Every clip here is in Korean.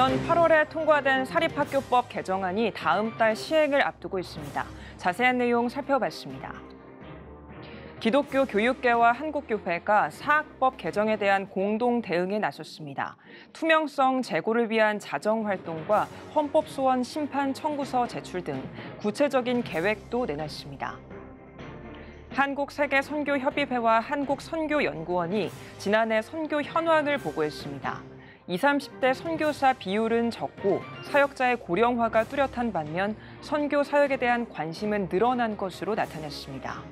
내년 8월에 통과된 사립학교법 개정안이 다음 달 시행을 앞두고 있습니다. 자세한 내용 살펴봤습니다. 기독교 교육계와 한국교회가 사학법 개정에 대한 공동 대응에 나섰습니다. 투명성 제고를 위한 자정 활동과 헌법 소원 심판 청구서 제출 등 구체적인 계획도 내놨습니다. 한국세계선교협의회와 한국선교연구원이 지난해 선교 현황을 보고했습니다. 20, 30대 선교사 비율은 적고 사역자의 고령화가 뚜렷한 반면 선교 사역에 대한 관심은 늘어난 것으로 나타났습니다.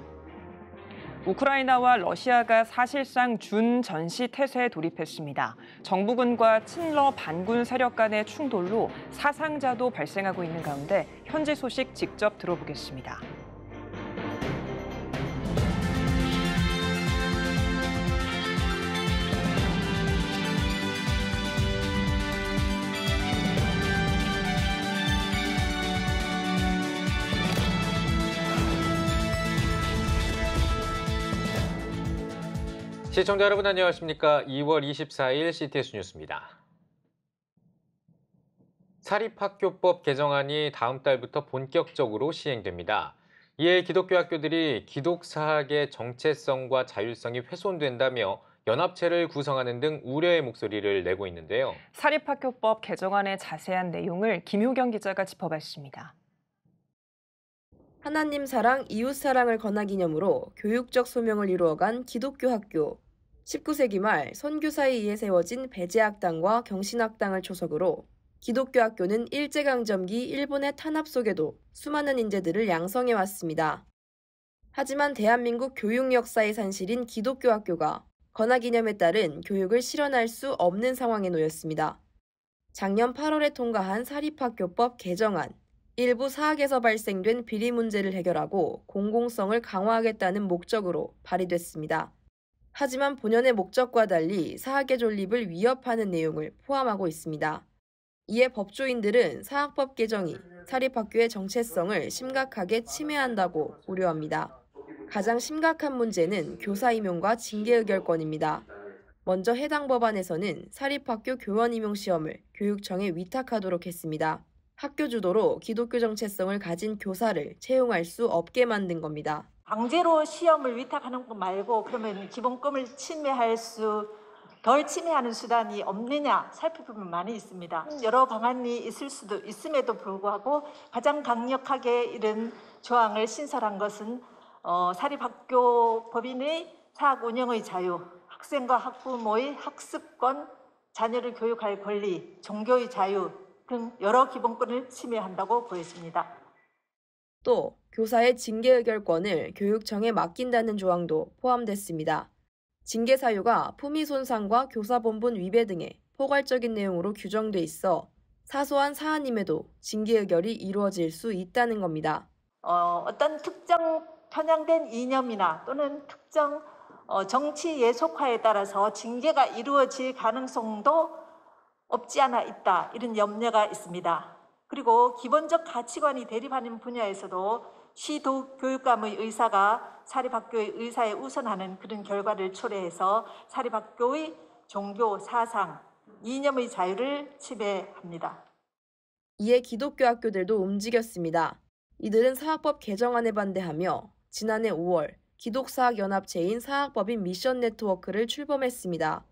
우크라이나와 러시아가 사실상 준전시 태세에 돌입했습니다. 정부군과 친러 반군 세력 간의 충돌로 사상자도 발생하고 있는 가운데 현지 소식 직접 들어보겠습니다. 시청자 여러분 안녕하십니까. 2월 24일 CTS 뉴스입니다. 사립학교법 개정안이 다음 달부터 본격적으로 시행됩니다. 이에 기독교 학교들이 기독사학의 정체성과 자율성이 훼손된다며 연합체를 구성하는 등 우려의 목소리를 내고 있는데요. 사립학교법 개정안의 자세한 내용을 김효경 기자가 짚어봤습니다. 하나님 사랑, 이웃 사랑을 건하 기념으로 교육적 소명을 이루어간 기독교 학교. 19세기 말 선교사에 의해 세워진 배제학당과 경신학당을 초석으로 기독교 학교는 일제강점기 일본의 탄압 속에도 수많은 인재들을 양성해왔습니다. 하지만 대한민국 교육 역사의 산실인 기독교 학교가 건학이념에 따른 교육을 실현할 수 없는 상황에 놓였습니다. 작년 8월에 통과한 사립학교법 개정안, 일부 사학에서 발생된 비리 문제를 해결하고 공공성을 강화하겠다는 목적으로 발의됐습니다. 하지만 본연의 목적과 달리 사학의 존립을 위협하는 내용을 포함하고 있습니다. 이에 법조인들은 사학법 개정이 사립학교의 정체성을 심각하게 침해한다고 우려합니다. 가장 심각한 문제는 교사 임용과 징계 의결권입니다. 먼저 해당 법안에서는 사립학교 교원 임용 시험을 교육청에 위탁하도록 했습니다. 학교 주도로 기독교 정체성을 가진 교사를 채용할 수 없게 만든 겁니다. 강제로 시험을 위탁하는 것 말고 그러면 기본권을 침해할 수 덜 침해하는 수단이 없느냐 살펴보면 많이 있습니다. 여러 방안이 있을 수도 있음에도 불구하고 가장 강력하게 이런 조항을 신설한 것은 어, 사립학교 법인의 사학 운영의 자유, 학생과 학부모의 학습권, 자녀를 교육할 권리, 종교의 자유 등 여러 기본권을 침해한다고 보여집니다. 또 교사의 징계 의결권을 교육청에 맡긴다는 조항도 포함됐습니다. 징계 사유가 품위 손상과 교사본분 위배 등의 포괄적인 내용으로 규정돼 있어 사소한 사안임에도 징계 의결이 이루어질 수 있다는 겁니다. 어, 어떤 특정 편향된 이념이나 또는 특정 어, 정치 예속화에 따라서 징계가 이루어질 가능성도 없지 않아 있다 이런 염려가 있습니다. 그리고 기본적 가치관이 대립하는 분야에서도 시도교육감의 의사가 사립학교의 의사에 우선하는 그런 결과를 초래해서 사립학교의 종교, 사상, 이념의 자유를 침해합니다. 이에 기독교 학교들도 움직였습니다. 이들은 사학법 개정안에 반대하며 지난해 5월 기독사학연합체인 사학법인 미션 네트워크를 출범했습니다.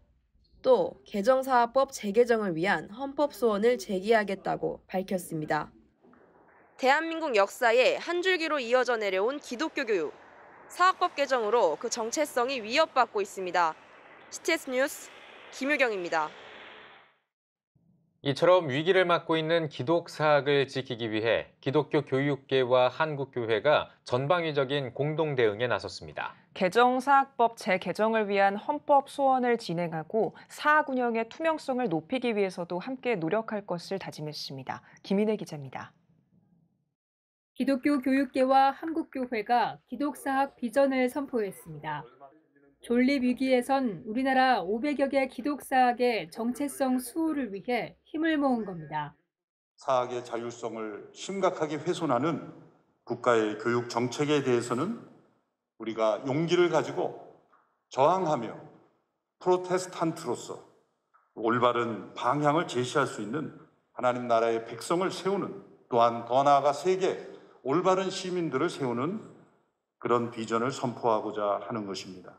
또 개정사학법 재개정을 위한 헌법 소원을 제기하겠다고 밝혔습니다. 대한민국 역사에 한 줄기로 이어져 내려온 기독교 교육. 사학법 개정으로 그 정체성이 위협받고 있습니다. CTS 뉴스 김유경입니다. 이처럼 위기를 맞고 있는 기독사학을 지키기 위해 기독교 교육계와 한국교회가 전방위적인 공동 대응에 나섰습니다. 개정사학법 재개정을 위한 헌법 소원을 진행하고 사학 운영의 투명성을 높이기 위해서도 함께 노력할 것을 다짐했습니다. 김인혜 기자입니다. 기독교 교육계와 한국교회가 기독사학 비전을 선포했습니다. 졸립 위기에선 우리나라 500여 개 기독사학의 정체성 수호를 위해 힘을 모은 겁니다. 사학의 자율성을 심각하게 훼손하는 국가의 교육 정책에 대해서는 우리가 용기를 가지고 저항하며 프로테스탄트로서 올바른 방향을 제시할 수 있는 하나님 나라의 백성을 세우는 또한 더 나아가 세계 올바른 시민들을 세우는 그런 비전을 선포하고자 하는 것입니다.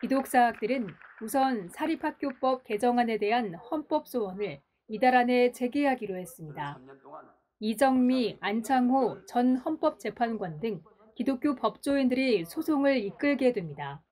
기독사학들은 우선 사립학교법 개정안에 대한 헌법 소원을 이달 안에 재개하기로 했습니다. 이정미, 안창호 전 헌법재판관 등 기독교 법조인들이 소송을 이끌게 됩니다.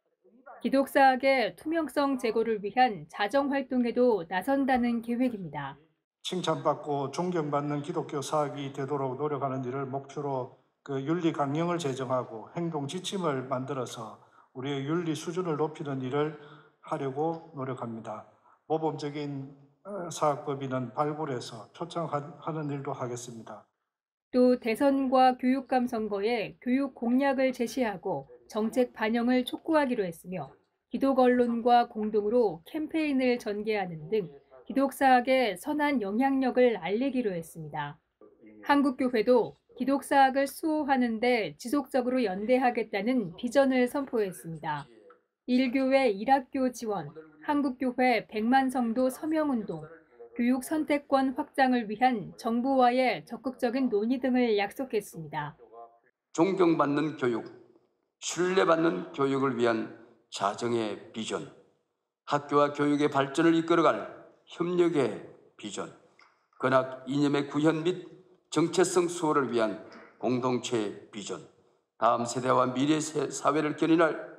기독사학의 투명성 제고를 위한 자정 활동에도 나선다는 계획입니다. 칭찬받고 존경받는 기독교 사학이 되도록 노력하는 일을 목표로 그 윤리 강령을 제정하고 행동 지침을 만들어서 우리의 윤리 수준을 높이는 일을 하려고 노력합니다. 모범적인 어, 사학법인은 발굴해서 초청하는 일도 하겠습니다. 또 대선과 교육감 선거에 교육 공약을 제시하고 정책 반영을 촉구하기로 했으며 기독 언론과 공동으로 캠페인을 전개하는 등 기독사학의 선한 영향력을 알리기로 했습니다. 한국교회도 기독사학을 수호하는데 지속적으로 연대하겠다는 비전을 선포했습니다. 1교회1학교 지원, 한국교회 1 0 0만성도 서명운동, 교육 선택권 확장을 위한 정부와의 적극적인 논의 등을 약속했습니다. 존경받는 교육, 신뢰받는 교육을 위한 자정의 비전, 학교와 교육의 발전을 이끌어갈 협력의 비전, 근학 이념의 구현 및 정체성 수호를 위한 공동체의 비전, 다음 세대와 미래 사회를 견인할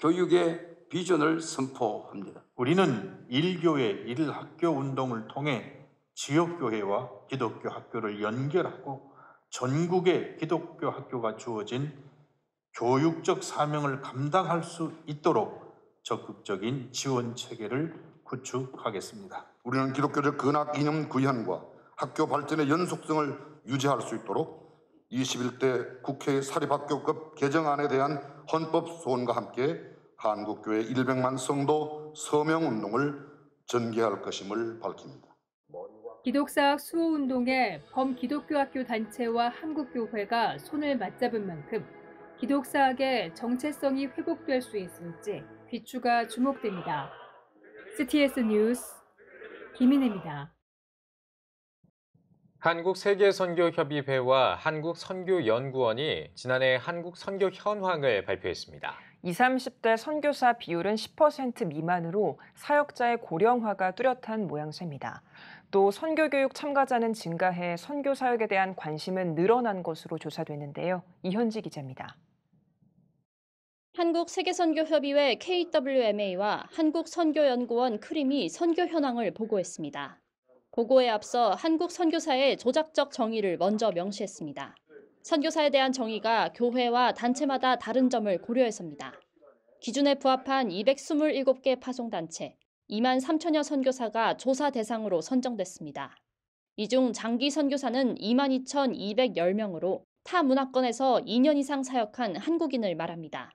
교육의 비전을 선포합니다. 우리는 일교회 일학교 운동을 통해 지역교회와 기독교 학교를 연결하고 전국의 기독교 학교가 주어진 교육적 사명을 감당할 수 있도록 적극적인 지원 체계를 구축하겠습니다. 우리는 기독교적 근학 이념 구현과 학교 발전의 연속성을 유지할 수 있도록 21대 국회 사립학교급 개정안에 대한 헌법 소원과 함께 한국교회 100만 성도 서명운동을 전개할 것임을 밝힙니다. 기독사학 수호운동에 범기독교학교 단체와 한국교회가 손을 맞잡은 만큼 기독사학의 정체성이 회복될 수 있을지 귀추가 주목됩니다. CTS 뉴스 김인혜입니다. 한국 세계 선교 협의회와 한국 선교 연구원이 지난해 한국 선교 현황을 발표했습니다. 20, 30대 선교사 비율은 10% 미만으로 사역자의 고령화가 뚜렷한 모양새입니다. 또 선교 교육 참가자는 증가해 선교 사역에 대한 관심은 늘어난 것으로 조사됐는데요. 이현지 기자입니다. 한국세계선교협의회 KWMA와 한국선교연구원 크림이 선교 현황을 보고했습니다. 보고에 앞서 한국 선교사의 조작적 정의를 먼저 명시했습니다. 선교사에 대한 정의가 교회와 단체마다 다른 점을 고려해서입니다. 기준에 부합한 227개 파송단체, 2만 3천여 선교사가 조사 대상으로 선정됐습니다. 이 중 장기 선교사는 22,210명으로 타 문화권에서 2년 이상 사역한 한국인을 말합니다.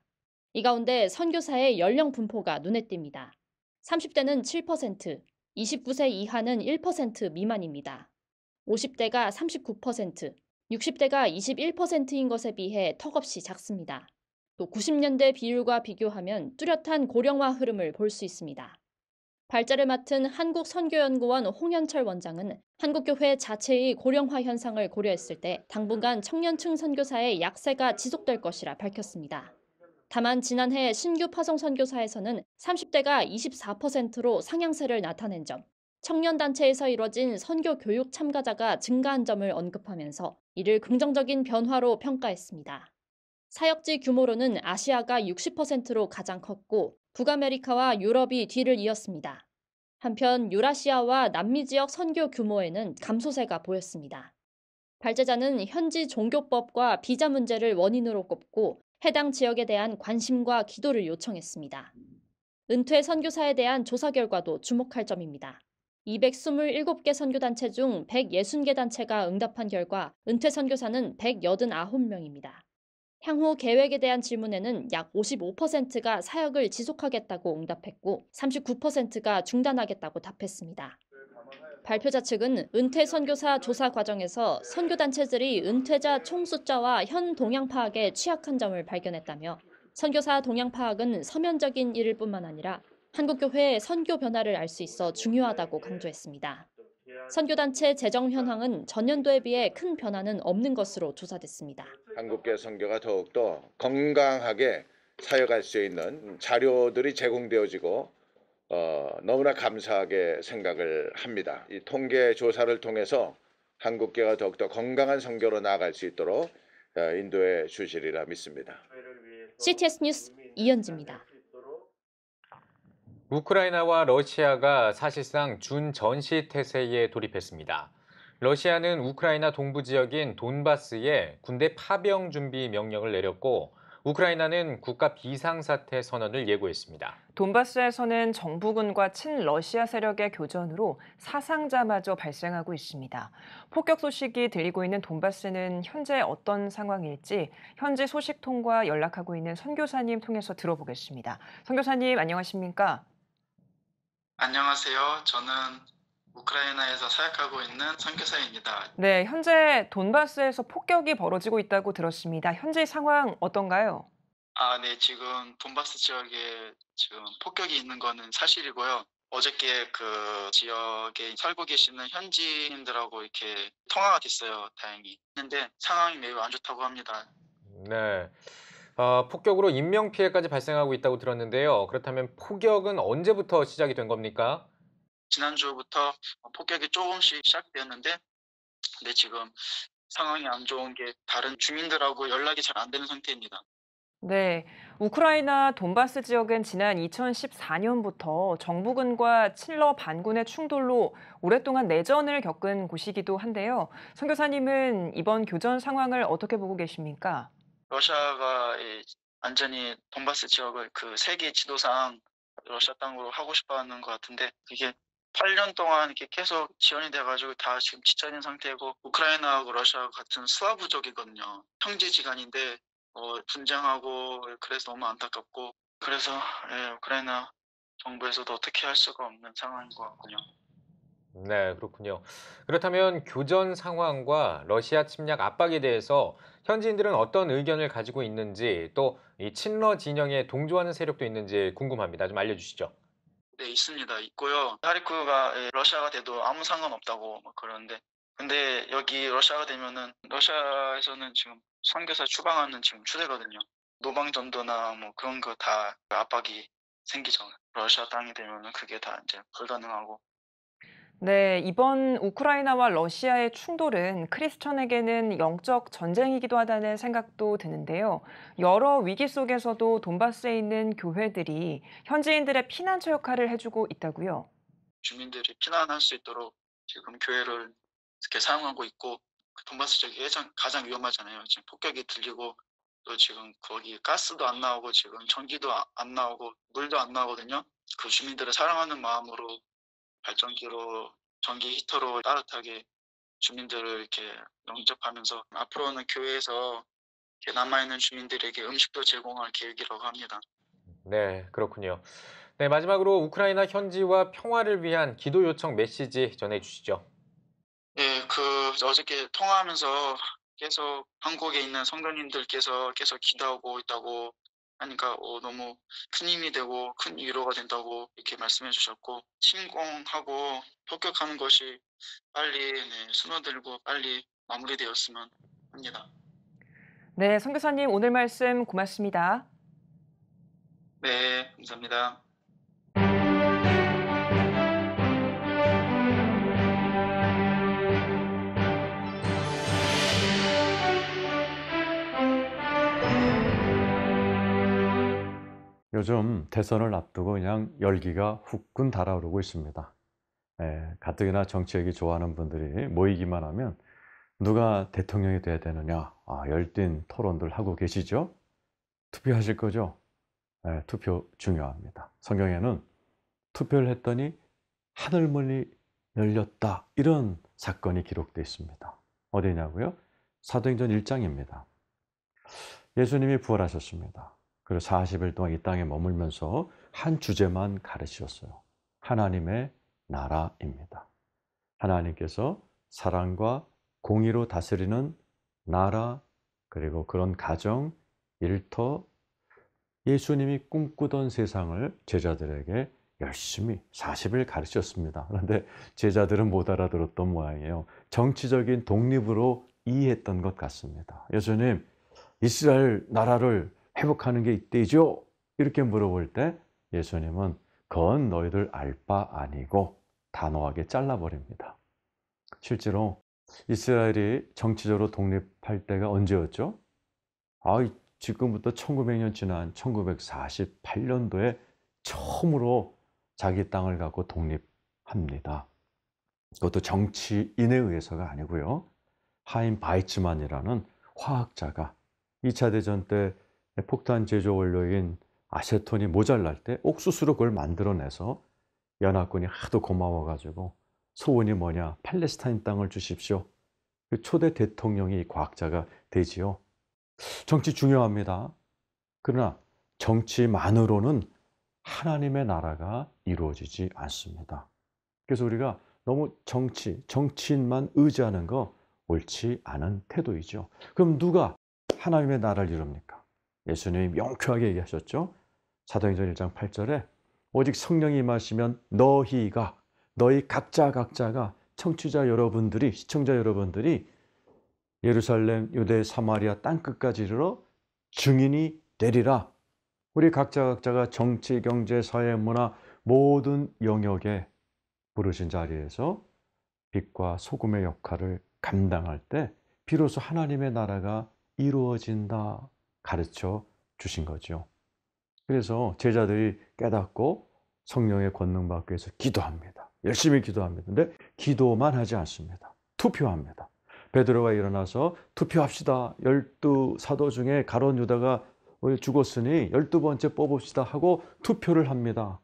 이 가운데 선교사의 연령 분포가 눈에 띕니다. 30대는 7%, 29세 이하는 1% 미만입니다. 50대가 39%, 60대가 21%인 것에 비해 턱없이 작습니다. 또 90년대 비율과 비교하면 뚜렷한 고령화 흐름을 볼 수 있습니다. 발자를 맡은 한국선교연구원 홍현철 원장은 한국교회 자체의 고령화 현상을 고려했을 때 당분간 청년층 선교사의 약세가 지속될 것이라 밝혔습니다. 다만 지난해 신규 파송 선교사에서는 30대가 24%로 상향세를 나타낸 점, 청년단체에서 이뤄진 선교 교육 참가자가 증가한 점을 언급하면서 이를 긍정적인 변화로 평가했습니다. 사역지 규모로는 아시아가 60%로 가장 컸고 북아메리카와 유럽이 뒤를 이었습니다. 한편 유라시아와 남미 지역 선교 규모에는 감소세가 보였습니다. 발제자는 현지 종교법과 비자 문제를 원인으로 꼽고 해당 지역에 대한 관심과 기도를 요청했습니다. 은퇴 선교사에 대한 조사 결과도 주목할 점입니다. 227개 선교단체 중 160개 단체가 응답한 결과 은퇴 선교사는 189명입니다. 향후 계획에 대한 질문에는 약 55%가 사역을 지속하겠다고 응답했고 39%가 중단하겠다고 답했습니다. 발표자 측은 은퇴 선교사 조사 과정에서 선교단체들이 은퇴자 총 숫자와 현 동향 파악에 취약한 점을 발견했다며 선교사 동향 파악은 서면적인 일일 뿐만 아니라 한국교회의 선교 변화를 알 수 있어 중요하다고 강조했습니다. 선교단체 재정 현황은 전년도에 비해 큰 변화는 없는 것으로 조사됐습니다. 한국교회 선교가 더욱더 건강하게 사역할 수 있는 자료들이 제공되어지고 어, 너무나 감사하게 생각을 합니다. 이 통계 조사를 통해서 한국계가 더욱더 건강한 성교로 나아갈 수 있도록 어, 인도해 주시리라 믿습니다. CTS 뉴스 이현지입니다. 우크라이나와 러시아가 사실상 준전시 태세에 돌입했습니다. 러시아는 우크라이나 동부 지역인 돈바스에 군대 파병 준비 명령을 내렸고 우크라이나는 국가 비상사태 선언을 예고했습니다. 돈바스에서는 정부군과 친러시아 세력의 교전으로 사상자마저 발생하고 있습니다. 폭격 소식이 들리고 있는 돈바스는 현재 어떤 상황일지 현지 소식통과 연락하고 있는 선교사님 통해서 들어보겠습니다. 선교사님 안녕하십니까? 안녕하세요. 저는 우크라이나에서 사역하고 있는 선교사입니다. 네, 현재 돈바스에서 폭격이 벌어지고 있다고 들었습니다. 현재 상황 어떤가요? 아, 네, 지금 돈바스 지역에 지금 폭격이 있는 거는 사실이고요. 어저께 그 지역에 살고 계시는 현지인들하고 이렇게 통화가 됐어요. 다행히. 근데 상황이 매우 안 좋다고 합니다. 네. 어, 폭격으로 인명 피해까지 발생하고 있다고 들었는데요. 그렇다면 폭격은 언제부터 시작이 된 겁니까? 지난주부터 폭격이 조금씩 시작되었는데 근데 지금 상황이 안 좋은 게 다른 주민들하고 연락이 잘 안 되는 상태입니다. 네. 우크라이나 돈바스 지역은 지난 2014년부터 정부군과 친러 반군의 충돌로 오랫동안 내전을 겪은 곳이기도 한데요. 선교사님은 이번 교전 상황을 어떻게 보고 계십니까? 러시아가 완전히 돈바스 지역을 그 세계 지도상 러시아 땅으로 하고 싶어 하는 것 같은데 그게 8년 동안 이렇게 계속 지원이 돼가지고 다 지금 지쳐 있는 상태고 우크라이나하고 러시아 같은 스와부족이거든요. 형제지간인데 어, 분쟁하고 그래서 너무 안타깝고 그래서 예, 우크라이나 정부에서도 어떻게 할 수가 없는 상황인 것 같군요. 네, 그렇군요. 그렇다면 교전 상황과 러시아 침략 압박에 대해서 현지인들은 어떤 의견을 가지고 있는지 또이 친러 진영에 동조하는 세력도 있는지 궁금합니다. 좀 알려주시죠. 네, 있습니다. 있고요. 하리쿠가 예, 러시아가 돼도 아무 상관없다고 막 그러는데 근데 여기 러시아가 되면은 러시아에서는 지금 선교사 추방하는 지금 추세거든요. 노방전도나 뭐 그런 거 다 압박이 생기죠. 러시아 땅이 되면은 그게 다 이제 불가능하고 네, 이번 우크라이나와 러시아의 충돌은 크리스천에게는 영적 전쟁이기도 하다는 생각도 드는데요. 여러 위기 속에서도 돈바스에 있는 교회들이 현지인들의 피난처 역할을 해주고 있다고요. 주민들이 피난할 수 있도록 지금 교회를 이렇게 사용하고 있고 그 돈바스 지역이 가장, 가장 위험하잖아요. 지금 폭격이 들리고 또 지금 거기 가스도 안 나오고 지금 전기도 안 나오고 물도 안 나오거든요. 그 주민들을 사랑하는 마음으로 발전기로 전기 히터로 따뜻하게 주민들을 이렇게 영접하면서 앞으로는 교회에서 남아있는 주민들에게 음식도 제공할 계획이라고 합니다. 네, 그렇군요. 네, 마지막으로 우크라이나 현지와 평화를 위한 기도 요청 메시지 전해주시죠. 네, 그 어저께 통화하면서 계속 한국에 있는 성도님들께서 계속 기도하고 있다고 하니까 어, 너무 큰 힘이 되고 큰 위로가 된다고 이렇게 말씀해 주셨고 침공하고 폭격하는 것이 빨리 네, 순화되고 빨리 마무리되었으면 합니다. 네, 선교사님 오늘 말씀 고맙습니다. 네, 감사합니다. 요즘 대선을 앞두고 그냥 열기가 후끈 달아오르고 있습니다. 예, 가뜩이나 정치 얘기 좋아하는 분들이 모이기만 하면 누가 대통령이 돼야 되느냐 아, 열띤 토론들 하고 계시죠? 투표하실 거죠? 예, 투표 중요합니다. 성경에는 투표를 했더니 하늘문이 열렸다 이런 사건이 기록되어 있습니다. 어디냐고요? 사도행전 1장입니다. 예수님이 부활하셨습니다. 그리고 40일 동안 이 땅에 머물면서 한 주제만 가르치셨어요. 하나님의 나라입니다. 하나님께서 사랑과 공의로 다스리는 나라, 그리고 그런 가정, 일터, 예수님이 꿈꾸던 세상을 제자들에게 열심히 40일 가르쳤습니다. 그런데 제자들은 못 알아들었던 모양이에요. 정치적인 독립으로 이해했던 것 같습니다. 예수님, 이스라엘 나라를 회복하는 게 이때이죠? 이렇게 물어볼 때 예수님은 그건 너희들 알 바 아니고 단호하게 잘라버립니다. 실제로 이스라엘이 정치적으로 독립할 때가 언제였죠? 아, 지금부터 1900년 지난 1948년도에 처음으로 자기 땅을 갖고 독립합니다. 그것도 정치인에 의해서가 아니고요. 하인 바이츠만이라는 화학자가 2차 대전 때 폭탄 제조 원료인 아세톤이 모자랄 때 옥수수로 그걸 만들어내서 연합군이 하도 고마워가지고 소원이 뭐냐 팔레스타인 땅을 주십시오. 그 초대 대통령이 과학자가 되지요. 정치 중요합니다. 그러나 정치만으로는 하나님의 나라가 이루어지지 않습니다. 그래서 우리가 너무 정치, 정치인만 의지하는 거 옳지 않은 태도이죠. 그럼 누가 하나님의 나라를 이룹니까? 예수님이 명쾌하게 얘기하셨죠. 사도행전 1장 8절에 오직 성령이 마시면 너희가 너희 각자 각자가 청취자 여러분들이 시청자 여러분들이 예루살렘, 유대, 사마리아 땅 끝까지 이르러 증인이 되리라. 우리 각자 각자가 정치, 경제, 사회, 문화 모든 영역에 부르신 자리에서 빛과 소금의 역할을 감당할 때 비로소 하나님의 나라가 이루어진다 가르쳐 주신 거죠. 그래서 제자들이 깨닫고 성령의 권능 받기 위해서 기도합니다. 열심히 기도합니다. 근데 기도만 하지 않습니다. 투표합니다. 베드로가 일어나서 투표합시다. 열두 사도 중에 가론 유다가 죽었으니 열두 번째 뽑읍시다 하고 투표를 합니다.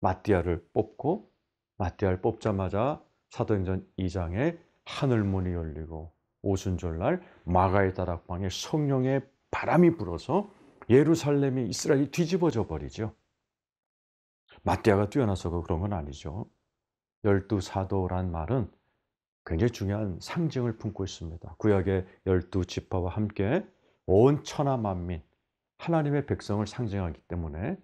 마띠아를 뽑고 마띠아를 뽑자마자 사도행전 2장에 하늘문이 열리고 오순절날 마가의 다락방에 성령의 바람이 불어서 예루살렘이 이스라엘이 뒤집어져 버리죠. 마띠아가 뛰어나서 그런 건 아니죠. 열두 사도란 말은 굉장히 중요한 상징을 품고 있습니다. 구약의 열두 지파와 함께 온 천하 만민 하나님의 백성을 상징하기 때문에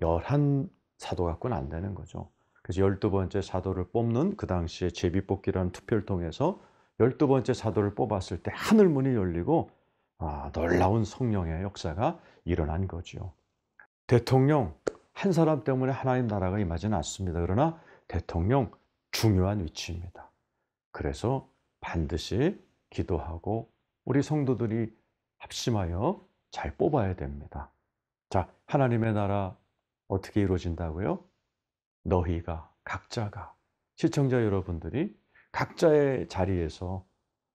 열한 사도 갖고는 안 되는 거죠. 그래서 열두 번째 사도를 뽑는 그 당시에 제비 뽑기라는 투표를 통해서 열두 번째 사도를 뽑았을 때 하늘 문이 열리고 아, 놀라운 성령의 역사가 일어난 거죠. 대통령 한 사람 때문에 하나님 나라가 임하지는 않습니다. 그러나 대통령 중요한 위치입니다. 그래서 반드시 기도하고 우리 성도들이 합심하여 잘 뽑아야 됩니다. 자, 하나님의 나라 어떻게 이루어진다고요? 너희가 각자가 시청자 여러분들이 각자의 자리에서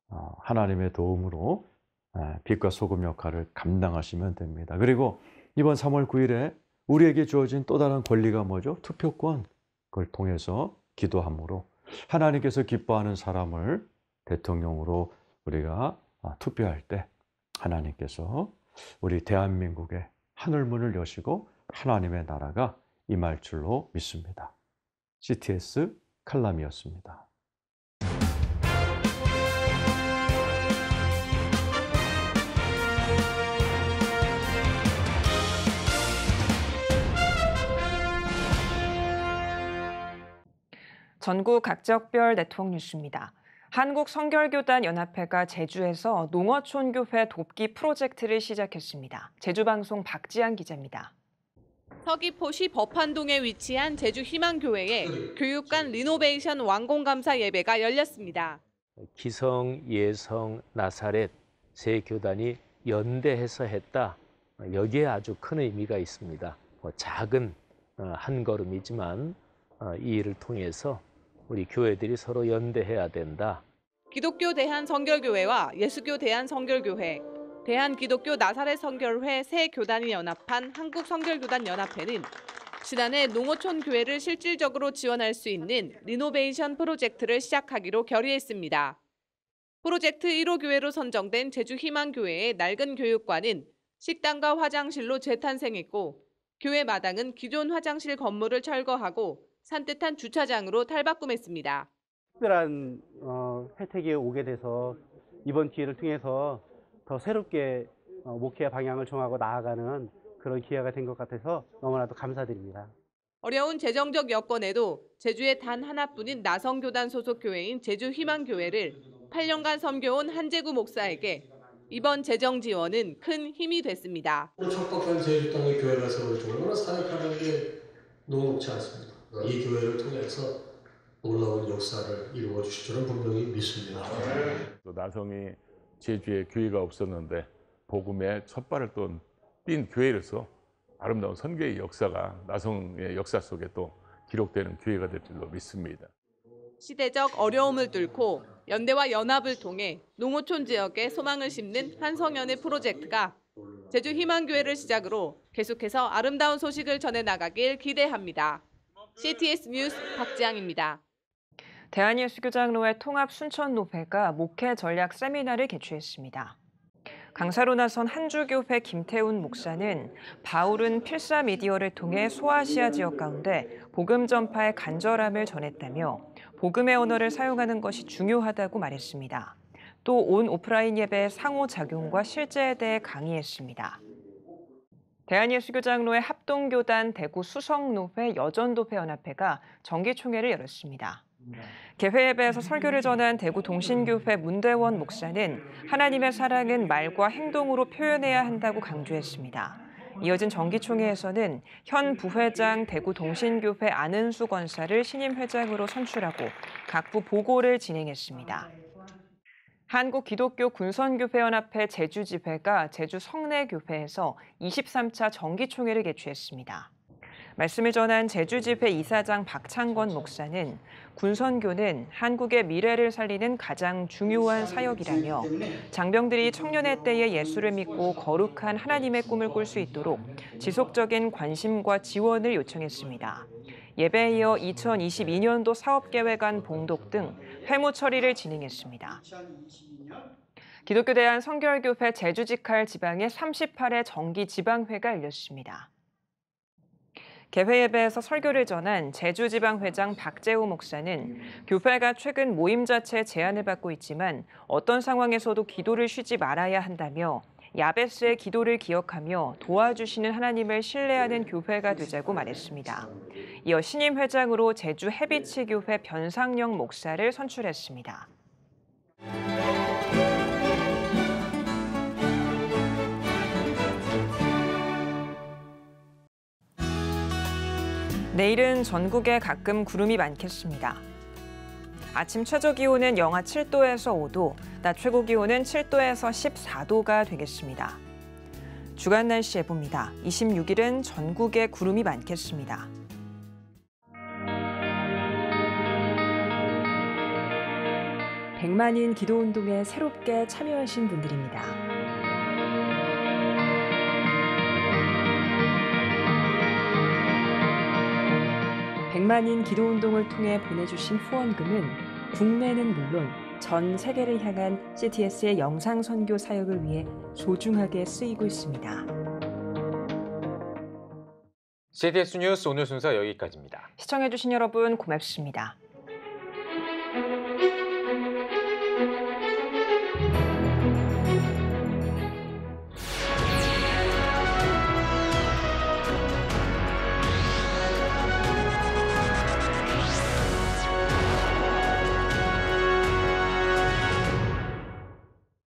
아, 하나님의 도움으로 아, 빛과 소금 역할을 감당하시면 됩니다. 그리고 이번 3월 9일에 우리에게 주어진 또 다른 권리가 뭐죠? 투표권. 그걸 통해서 기도함으로 하나님께서 기뻐하는 사람을 대통령으로 우리가 아, 투표할 때 하나님께서 우리 대한민국의 하늘문을 여시고 하나님의 나라가 임할 줄로 믿습니다. CTS 칼럼이었습니다. 전국 각적별 네트워크 뉴스입니다. 한국성결교단 연합회가 제주에서 농어촌 교회 돕기 프로젝트를 시작했습니다. 제주방송 박지한 기자입니다. 서귀포시 법한동에 위치한 제주희망교회에 교육관 리노베이션 완공감사 예배가 열렸습니다. 기성, 예성, 나사렛 세 교단이 연대해서 했다. 여기에 아주 큰 의미가 있습니다. 뭐 작은 어, 한 걸음이지만 어, 이 일을 통해서 우리 교회들이 서로 연대해야 된다. 기독교 대한 성결교회와 예수교 대한 성결교회, 대한 기독교 나사렛 성결회 세 교단이 연합한 한국 성결교단 연합회는 지난해 농어촌 교회를 실질적으로 지원할 수 있는 리노베이션 프로젝트를 시작하기로 결의했습니다. 프로젝트 1호 교회로 선정된 제주 희망교회의 낡은 교육관은 식당과 화장실로 재탄생했고 교회 마당은 기존 화장실 건물을 철거하고 산뜻한 주차장으로 탈바꿈했습니다. 특별한 어, 혜택이 오게 돼서 이번 기회를 통해서 더 새롭게 어, 목회 방향을 정하고 나아가는 그런 기회가 된 것 같아서 너무나도 감사드립니다. 어려운 재정적 여건에도 제주의 단 하나뿐인 나성교단 소속 교회인 제주희망교회를 8년간 섬겨온 한재구 목사에게 이번 재정 지원은 큰 힘이 됐습니다. 척박한 제주 땅의 교회라서 정말 사역하는 게 너무 좋지 않습니다. 어, 이 교회를 통해서 놀라운 역사를 이루어 주실 줄은 분명히 믿습니다. 아, 네. 나성이 제주에 교회가 없었는데 복음의 첫 발을 뗀 교회로서 아름다운 선교의 역사가 나성의 역사 속에 또 기록되는 교회가 될 줄로 믿습니다. 시대적 어려움을 뚫고 연대와 연합을 통해 농어촌 지역에 소망을 심는 한성현의 프로젝트가 제주 희망교회를 시작으로 계속해서 아름다운 소식을 전해 나가길 기대합니다. CTS 뉴스 박지향입니다. 대한예수교장로의 통합 순천 노회가 목회 전략 세미나를 개최했습니다. 강사로 나선 한주교회 김태훈 목사는 바울은 필사 미디어를 통해 소아시아 지역 가운데 복음 전파의 간절함을 전했다며 복음의 언어를 사용하는 것이 중요하다고 말했습니다. 또 온 오프라인 예배의 상호작용과 실제에 대해 강의했습니다. 대한예수교장로의 합동교단 대구 수성노회 여전도회연합회가 정기총회를 열었습니다. 개회예배에서 설교를 전한 대구 동신교회 문대원 목사는 하나님의 사랑은 말과 행동으로 표현해야 한다고 강조했습니다. 이어진 정기총회에서는 현 부회장 대구 동신교회 안은수 권사를 신임 회장으로 선출하고 각부 보고를 진행했습니다. 한국 기독교 군선교회연합회 제주지회가 제주 성내교회에서 23차 정기총회를 개최했습니다. 말씀을 전한 제주집회 이사장 박창권 목사는 군선교는 한국의 미래를 살리는 가장 중요한 사역이라며 장병들이 청년의 때에 예수를 믿고 거룩한 하나님의 꿈을 꿀 수 있도록 지속적인 관심과 지원을 요청했습니다. 예배에 이어 2022년도 사업계획안 봉독 등 회무 처리를 진행했습니다. 기독교 대한 성결교회 제주직할 지방의 38회 정기 지방회가 열렸습니다. 개회 예배에서 설교를 전한 제주지방회장 박재우 목사는 교회가 최근 모임 자체 제한을 받고 있지만 어떤 상황에서도 기도를 쉬지 말아야 한다며 야베스의 기도를 기억하며 도와주시는 하나님을 신뢰하는 교회가 되자고 말했습니다. 이어 신임 회장으로 제주 해비치 교회 변상영 목사를 선출했습니다. 내일은 전국에 가끔 구름이 많겠습니다. 아침 최저 기온은 영하 7도에서 5도, 낮 최고 기온은 7도에서 14도가 되겠습니다. 주간 날씨 예보입니다. 26일은 전국에 구름이 많겠습니다. 백만인 기도운동에 새롭게 참여하신 분들입니다. 백만인 기도운동을 통해 보내주신 후원금은 국내는 물론 전 세계를 향한 CTS의 영상 선교 사역을 위해 소중하게 쓰이고 있습니다. CTS 뉴스 오늘 순서 여기까지입니다. 시청해주신 여러분 고맙습니다.